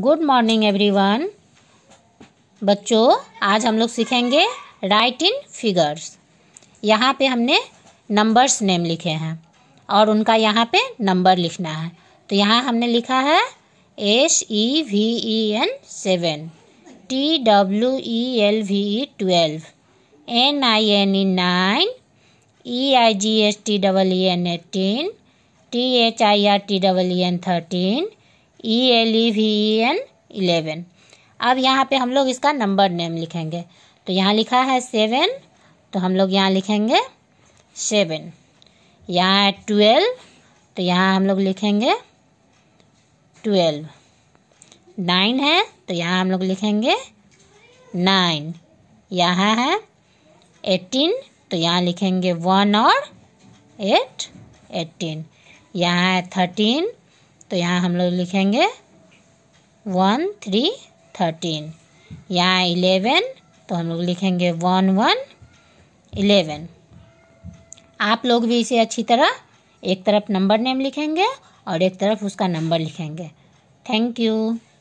good morning everyone बच्चों आज हम लोग सीखेंगे राइट इन फिगर्स यहाँ पे हमने नंबर्स नेम लिखे हैं और उनका यहाँ पे नंबर लिखना है तो यहाँ हमने लिखा है S E V E N seven T W E L V E twelve N I N E nine E I G S T double E N eighteen T H I R T double E N thirteen E L E V E N eleven अब यहाँ पे हम लोग इसका number name लिखेंगे तो यहाँ लिखा है सेवन तो हम लोग यहाँ लिखेंगे सेवन यहाँ है ट्वेल्व तो यहाँ हम लोग लिखेंगे ट्वेल्व नाइन है तो यहाँ हम लोग लिखेंगे नाइन यहाँ है एटीन तो यहाँ लिखेंगे वन और एट एटीन यहाँ है थर्टीन तो यहाँ हम लोग लिखेंगे वन थ्री थर्टीन यहाँ इलेवन तो हम लोग लिखेंगे वन वन इलेवन आप लोग भी इसे अच्छी तरह एक तरफ नंबर नेम लिखेंगे और एक तरफ उसका नंबर लिखेंगे थैंक यू